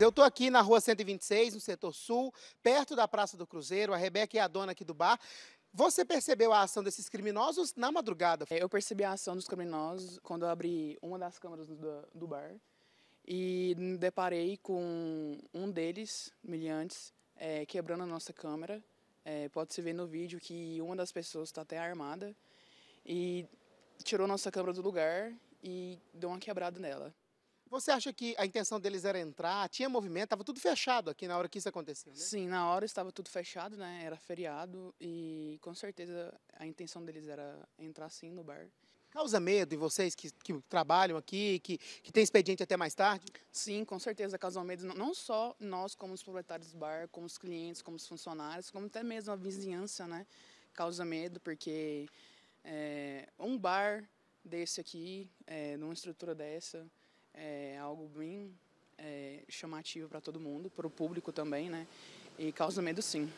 Eu estou aqui na rua 126, no setor sul, perto da Praça do Cruzeiro. A Rebeca é a dona aqui do bar. Você percebeu a ação desses criminosos na madrugada? É, eu percebi a ação dos criminosos quando eu abri uma das câmeras do, do bar e me deparei com um deles, milhantes, é, quebrando a nossa câmera. É, Pode-se ver no vídeo que uma das pessoas está até armada e tirou nossa câmera do lugar e deu uma quebrada nela. Você acha que a intenção deles era entrar? Tinha movimento? Estava tudo fechado aqui na hora que isso aconteceu, né? Sim, na hora estava tudo fechado, né? Era feriado e com certeza a intenção deles era entrar sim no bar. Causa medo em vocês que, que trabalham aqui, que, que tem expediente até mais tarde? Sim, com certeza causa medo. Não só nós, como os proprietários do bar, como os clientes, como os funcionários, como até mesmo a vizinhança, né? Causa medo porque é, um bar desse aqui, é, numa estrutura dessa, é algo bem é, chamativo para todo mundo, para o público também, né? E causa medo sim.